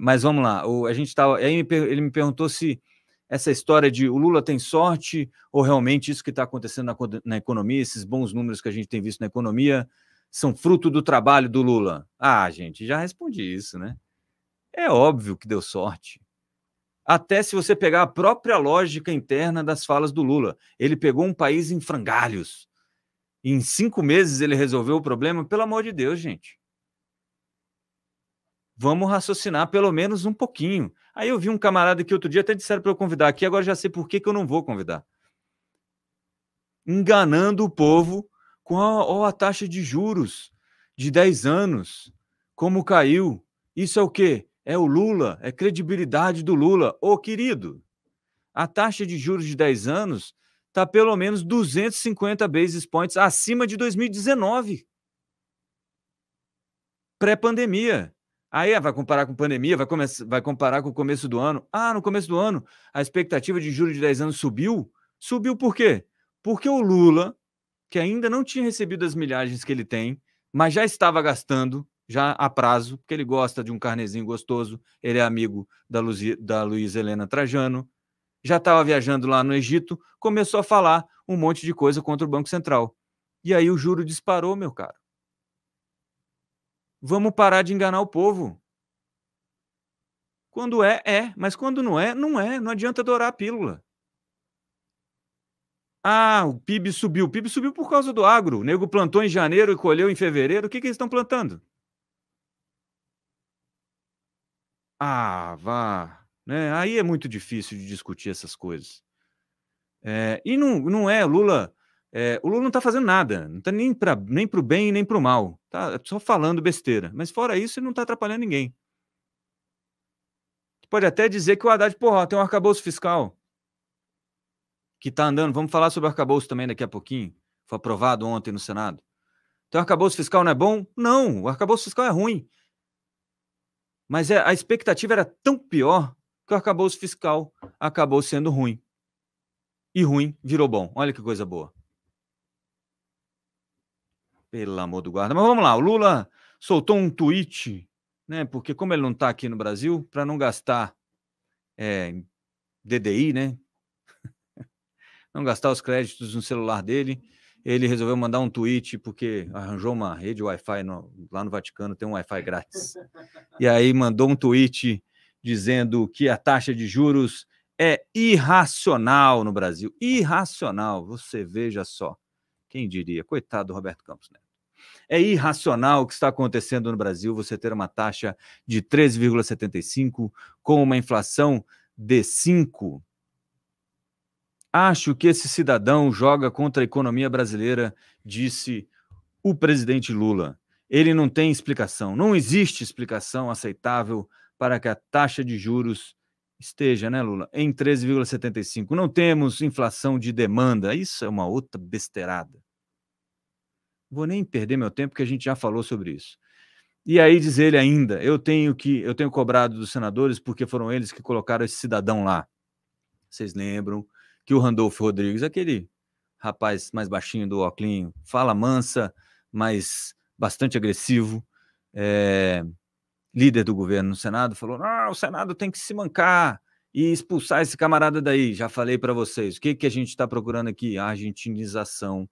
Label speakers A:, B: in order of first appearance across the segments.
A: mas vamos lá. O, a gente tava, tá, aí ele me perguntou se essa história de o Lula tem sorte ou realmente isso que está acontecendo na, na, economia, esses bons números que a gente tem visto na economia, são fruto do trabalho do Lula. Ah, gente, já respondi isso, né? É óbvio que deu sorte. Até se você pegar a própria lógica interna das falas do Lula. Ele pegou um país em frangalhos. Em cinco meses ele resolveu o problema, pelo amor de Deus, gente. Vamos raciocinar pelo menos um pouquinho. Aí eu vi um camarada que outro dia até disseram para eu convidar aqui, agora já sei por que, que eu não vou convidar. Enganando o povo com a, a taxa de juros de 10 anos, como caiu. Isso é o quê? É o Lula, é credibilidade do Lula. Ô, querido, a taxa de juros de 10 anos está pelo menos 250 basis points acima de 2019. Pré-pandemia. Aí ah, vai comparar com pandemia, vai, vai comparar com o começo do ano. Ah, no começo do ano, a expectativa de juros de 10 anos subiu. Subiu por quê? Porque o Lula, que ainda não tinha recebido as milhagens que ele tem, mas já estava gastando, já a prazo, porque ele gosta de um carnezinho gostoso, ele é amigo da, da Luiz Helena Trajano, já estava viajando lá no Egito, começou a falar um monte de coisa contra o Banco Central. E aí o juro disparou, meu caro. Vamos parar de enganar o povo. Quando é, é, mas quando não é, não é. Não adianta adorar a pílula. Ah, o PIB subiu. O PIB subiu por causa do agro. O nego plantou em janeiro e colheu em fevereiro. O que, que eles estão plantando? Ah, vá. Né? Aí é muito difícil de discutir essas coisas. É, e não, não é, Lula é, o Lula não está fazendo nada, não está nem para nem o bem nem para o mal, tá é só falando besteira. Mas fora isso, ele não está atrapalhando ninguém. Pode até dizer que o Haddad, porra, tem um arcabouço fiscal que está andando. Vamos falar sobre o arcabouço também daqui a pouquinho. Foi aprovado ontem no Senado. Então, o arcabouço fiscal não é bom? Não, o arcabouço fiscal é ruim. Mas é, a expectativa era tão pior que o arcabouço fiscal acabou sendo ruim. E ruim virou bom. Olha que coisa boa. Pelo amor do guarda. Mas vamos lá, o Lula soltou um tweet, né? Porque como ele não está aqui no Brasil, para não gastar é, DDI, né? não gastar os créditos no celular dele, ele resolveu mandar um tweet porque arranjou uma rede Wi-Fi no, lá no Vaticano, tem um Wi-Fi grátis. E aí mandou um tweet dizendo que a taxa de juros é irracional no Brasil. Irracional, você veja só. Quem diria? Coitado do Roberto Campos Neto. É irracional o que está acontecendo no Brasil você ter uma taxa de 13,75 com uma inflação de 5. Acho que esse cidadão joga contra a economia brasileira, disse o presidente Lula. Ele não tem explicação, não existe explicação aceitável para que a taxa de juros esteja, né, Lula, em 13,75. Não temos inflação de demanda. Isso é uma outra besteirada. Vou nem perder meu tempo, porque a gente já falou sobre isso. E aí diz ele ainda, eu tenho que, eu tenho cobrado dos senadores porque foram eles que colocaram esse cidadão lá. Vocês lembram que o Randolfo Rodrigues, aquele rapaz mais baixinho do Oclinho, fala mansa, mas bastante agressivo, é, líder do governo no Senado falou: ah, o Senado tem que se mancar e expulsar esse camarada daí. Já falei para vocês. O que, que a gente está procurando aqui? A argentinização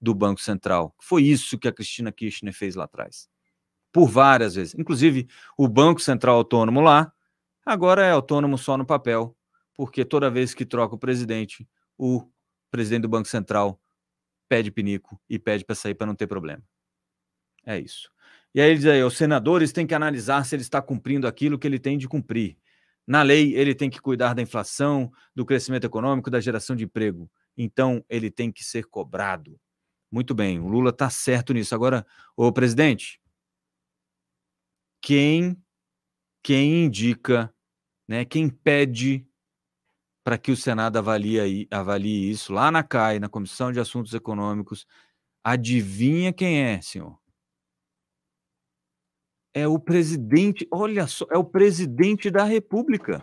A: do Banco Central. Foi isso que a Cristina Kirchner fez lá atrás. Por várias vezes. Inclusive, o Banco Central Autônomo lá, agora é autônomo só no papel, porque toda vez que troca o presidente, o presidente do Banco Central pede pinico e pede para sair para não ter problema. É isso. E aí ele diz aí, os senadores têm que analisar se ele está cumprindo aquilo que ele tem de cumprir. Na lei, ele tem que cuidar da inflação, do crescimento econômico, da geração de emprego. Então, ele tem que ser cobrado. Muito bem, o Lula está certo nisso. Agora, o presidente, quem quem indica, né, quem pede para que o Senado avalie, avalie isso lá na CAI, na Comissão de Assuntos Econômicos, adivinha quem é, senhor? é o presidente, olha só, é o presidente da República.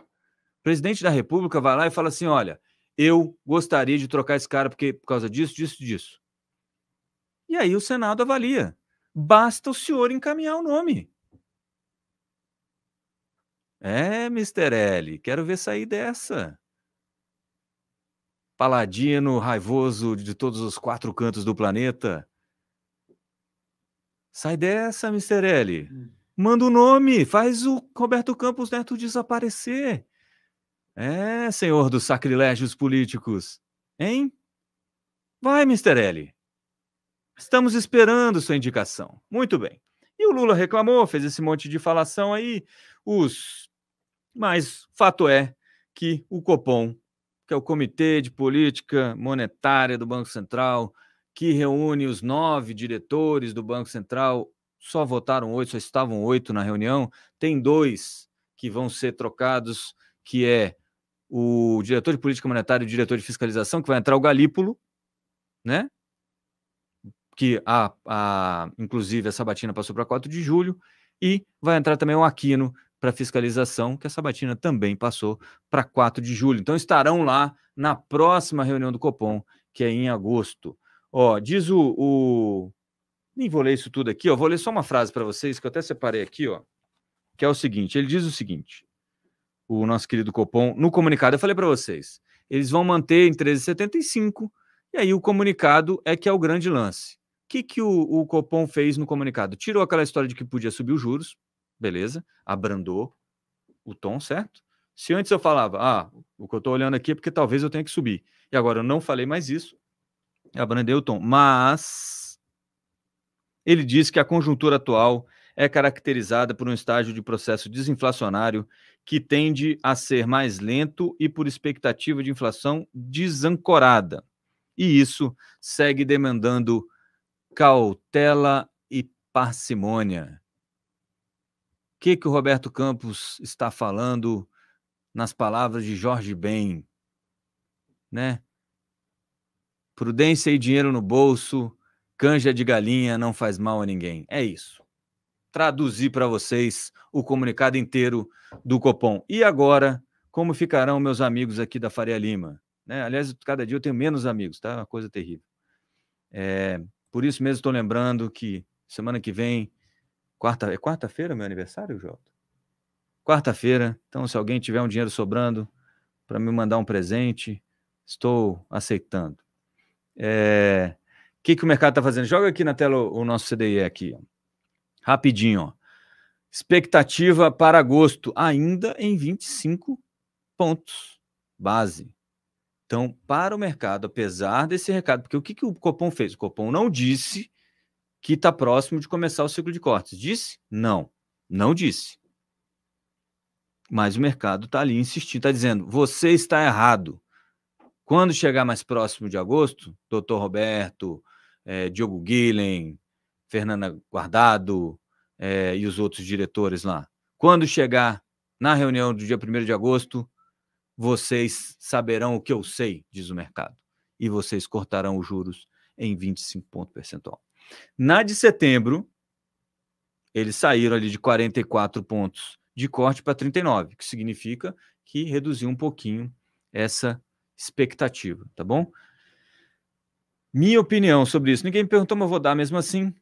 A: O presidente da República vai lá e fala assim: olha, eu gostaria de trocar esse cara porque por causa disso, disso, disso. E aí o Senado avalia. Basta o senhor encaminhar o nome. É, Mr. L, quero ver sair dessa. Paladino raivoso de todos os quatro cantos do planeta Sai dessa, Mr. L. Hum. Manda o um nome, faz o Roberto Campos Neto desaparecer. É, senhor dos sacrilégios políticos. Hein? Vai, Mr. L. Estamos esperando sua indicação. Muito bem. E o Lula reclamou, fez esse monte de falação aí. Os mas fato é que o Copom, que é o Comitê de Política Monetária do Banco Central, que reúne os nove diretores do Banco Central, só votaram oito, só estavam oito na reunião. Tem dois que vão ser trocados, que é o diretor de política monetária e o diretor de fiscalização, que vai entrar o Galípolo, né? Que a, a, inclusive a Sabatina passou para 4 de julho, e vai entrar também o Aquino para fiscalização, que a Sabatina também passou para 4 de julho. Então estarão lá na próxima reunião do Copom, que é em agosto. Ó, diz o, o... Nem vou ler isso tudo aqui, ó. Vou ler só uma frase para vocês que eu até separei aqui, ó. Que é o seguinte: ele diz o seguinte, o nosso querido Copom, no comunicado, eu falei para vocês, eles vão manter em 13,75, e aí o comunicado é que é o grande lance. O que, que o, o Copom fez no comunicado? Tirou aquela história de que podia subir os juros, beleza, abrandou o tom, certo? Se antes eu falava, ah, o que eu estou olhando aqui é porque talvez eu tenha que subir, e agora eu não falei mais isso, Abrandeuton, mas ele diz que a conjuntura atual é caracterizada por um estágio de processo desinflacionário que tende a ser mais lento e por expectativa de inflação desancorada. E isso segue demandando cautela e parcimônia. O que, que o Roberto Campos está falando nas palavras de Jorge Ben? Né? Prudência e dinheiro no bolso, canja de galinha não faz mal a ninguém. É isso. Traduzi para vocês o comunicado inteiro do Copom. E agora, como ficarão meus amigos aqui da Faria Lima? Né? Aliás, cada dia eu tenho menos amigos, tá? É uma coisa terrível. É, por isso mesmo estou lembrando que semana que vem, quarta, é quarta-feira meu aniversário, Jota? Quarta-feira, então se alguém tiver um dinheiro sobrando para me mandar um presente, estou aceitando. É... O que, que o mercado está fazendo? Joga aqui na tela o, o nosso CDE aqui, rapidinho. Ó. Expectativa para agosto ainda em 25 pontos base. Então, para o mercado, apesar desse recado, porque o que, que o Copom fez? O Copom não disse que está próximo de começar o ciclo de cortes. Disse? Não, não disse. Mas o mercado está ali insistindo, está dizendo: você está errado. Quando chegar mais próximo de agosto, doutor Roberto, é, Diogo Guilhem, Fernanda Guardado é, e os outros diretores lá, quando chegar na reunião do dia 1 de agosto, vocês saberão o que eu sei, diz o mercado, e vocês cortarão os juros em 25 ponto percentual. Na de setembro, eles saíram ali de 44 pontos de corte para 39, que significa que reduziu um pouquinho essa expectativa, tá bom? Minha opinião sobre isso. Ninguém me perguntou, mas eu vou dar mesmo assim.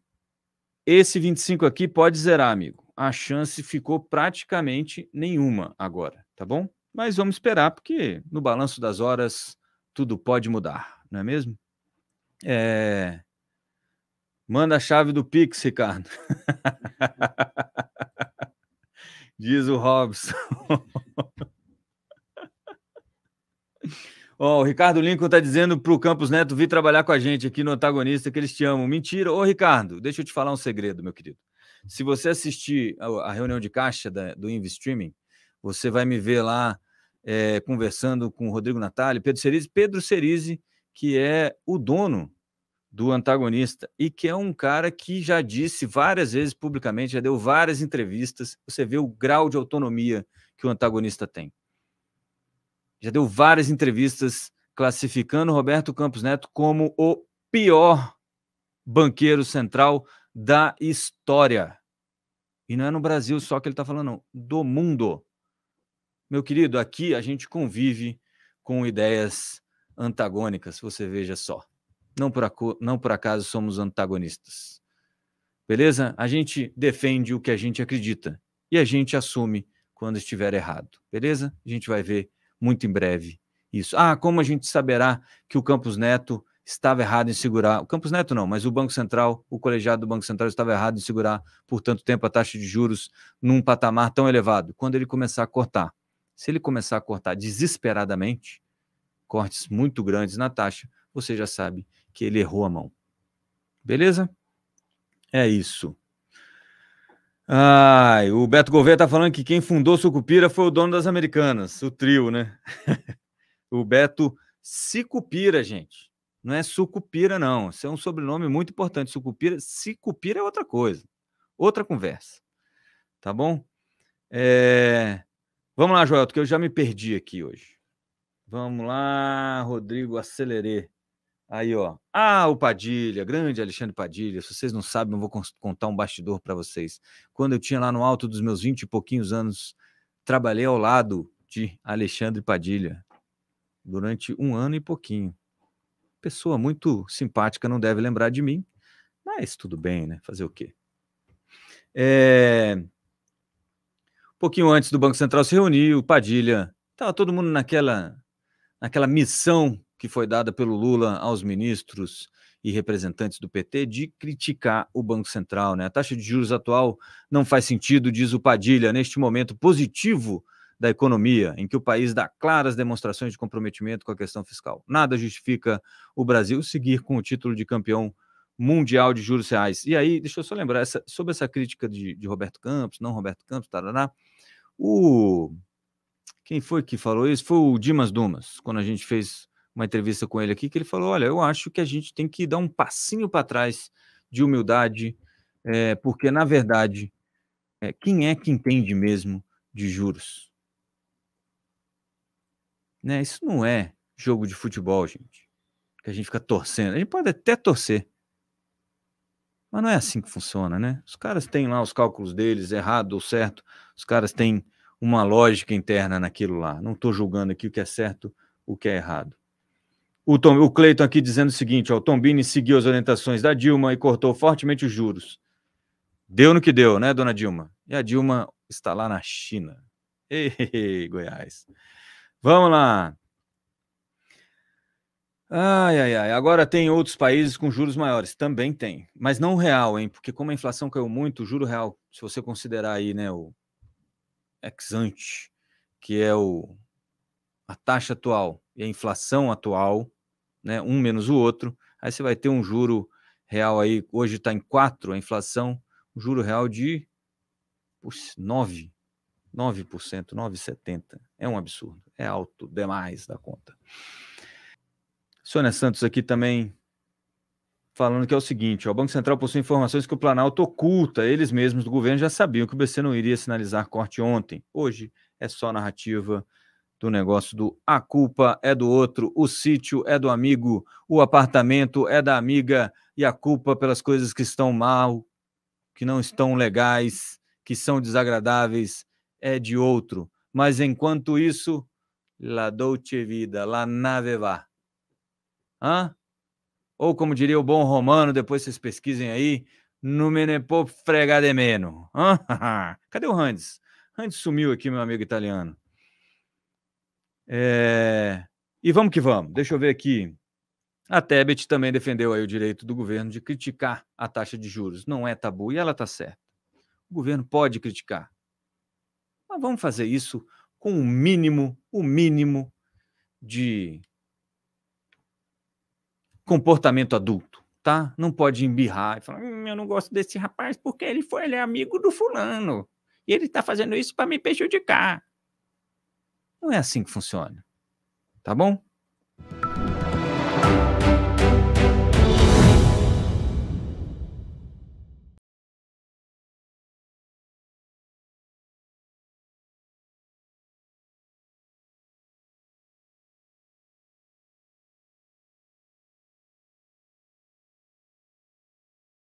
A: Esse 25 aqui pode zerar, amigo. A chance ficou praticamente nenhuma agora, tá bom? Mas vamos esperar, porque no balanço das horas tudo pode mudar, não é mesmo? É... Manda a chave do Pix, Ricardo. Diz o Robson. Ó, o Ricardo Lincoln tá dizendo pro Campos Neto vir trabalhar com a gente aqui no Antagonista que eles te amam. Mentira. Ô, Ricardo, deixa eu te falar um segredo, meu querido. Se você assistir a reunião de caixa da, do Investreaming, você vai me ver lá é, conversando com o Rodrigo Natali, Pedro Cerise. Pedro Cerise, que é o dono do antagonista e que é um cara que já disse várias vezes publicamente, já deu várias entrevistas. Você vê o grau de autonomia que o antagonista tem já deu várias entrevistas classificando Roberto Campos Neto como o pior banqueiro central da história. E não é no Brasil só que ele está falando, não, do mundo. Meu querido, aqui a gente convive com ideias antagônicas, você veja só. Não por, não por acaso somos antagonistas. Beleza? A gente defende o que a gente acredita e a gente assume quando estiver errado. Beleza? A gente vai ver muito em breve isso. Ah, como a gente saberá que o Campos Neto estava errado em segurar, o Campos Neto não, mas o Banco Central, o colegiado do Banco Central estava errado em segurar por tanto tempo a taxa de juros num patamar tão elevado, quando ele começar a cortar. Se ele começar a cortar desesperadamente, cortes muito grandes na taxa, você já sabe que ele errou a mão. Beleza? É isso. Ai, o Beto Gouveia tá falando que quem fundou Sucupira foi o dono das Americanas, o trio, né? o Beto Sicupira, gente. Não é Sucupira, não. Isso é um sobrenome muito importante. Sucupira, Sicupira é outra coisa. Outra conversa. Tá bom? É... Vamos lá, Joel, que eu já me perdi aqui hoje. Vamos lá, Rodrigo acelerei. Aí, ó. Ah, o Padilha, grande Alexandre Padilha. Se vocês não sabem, eu vou contar um bastidor para vocês. Quando eu tinha lá no alto dos meus vinte e pouquinhos anos, trabalhei ao lado de Alexandre Padilha durante um ano e pouquinho. Pessoa muito simpática, não deve lembrar de mim, mas tudo bem, né? Fazer o quê? É... Um pouquinho antes do Banco Central se reunir, o Padilha, estava todo mundo naquela, naquela missão que foi dada pelo Lula aos ministros e representantes do PT de criticar o Banco Central. Né? A taxa de juros atual não faz sentido, diz o Padilha, neste momento positivo da economia, em que o país dá claras demonstrações de comprometimento com a questão fiscal. Nada justifica o Brasil seguir com o título de campeão mundial de juros reais. E aí, deixa eu só lembrar, essa, sobre essa crítica de, de, Roberto Campos, não Roberto Campos, tarará, o... Quem foi que falou isso? Foi o Dimas Dumas, quando a gente fez uma entrevista com ele aqui, que ele falou: olha, eu acho que a gente tem que dar um passinho para trás de humildade, é, porque, na verdade, é, quem é que entende mesmo de juros? Né? Isso não é jogo de futebol, gente, que a gente fica torcendo. A gente pode até torcer, mas não é assim que funciona, né? Os caras têm lá os cálculos deles, errado ou certo, os caras têm uma lógica interna naquilo lá. Não estou julgando aqui o que é certo, o que é errado. O, Tom, o Cleiton aqui dizendo o seguinte: ó, o Tombini seguiu as orientações da Dilma e cortou fortemente os juros. Deu no que deu, né, dona Dilma? E a Dilma está lá na China. Ei, ei, ei Goiás. Vamos lá. Ai, ai, ai. Agora tem outros países com juros maiores. Também tem. Mas não real, hein? Porque como a inflação caiu muito, o juro real, se você considerar aí, né, o ex-ante, que é o, a taxa atual e a inflação atual, né, um menos o outro, aí você vai ter um juro real aí, hoje está em 4 a inflação, um juro real de puxa, 9, 9%, 9,70%. É um absurdo, é alto demais da conta. Sônia Santos aqui também falando que é o seguinte: ó, o Banco Central possui informações que o Planalto oculta. Eles mesmos do governo já sabiam que o BC não iria sinalizar corte ontem. Hoje é só narrativa do negócio do a culpa é do outro, o sítio é do amigo, o apartamento é da amiga e a culpa pelas coisas que estão mal, que não estão legais, que são desagradáveis é de outro. Mas enquanto isso, la dolce vida, la nave va. Hã? Ou como diria o bom romano, depois vocês pesquisem aí, no menepo fregademeno. Cadê o Randes? Randes sumiu aqui, meu amigo italiano. É... E vamos que vamos. Deixa eu ver aqui. A Tebet também defendeu aí o direito do governo de criticar a taxa de juros. Não é tabu e ela está certa. O governo pode criticar. Mas vamos fazer isso com o mínimo, o mínimo de comportamento adulto, tá? Não pode embirrar e falar, hum, eu não gosto desse rapaz porque ele foi, ele é amigo do fulano. E ele está fazendo isso para me prejudicar. Não é assim que funciona. Tá bom?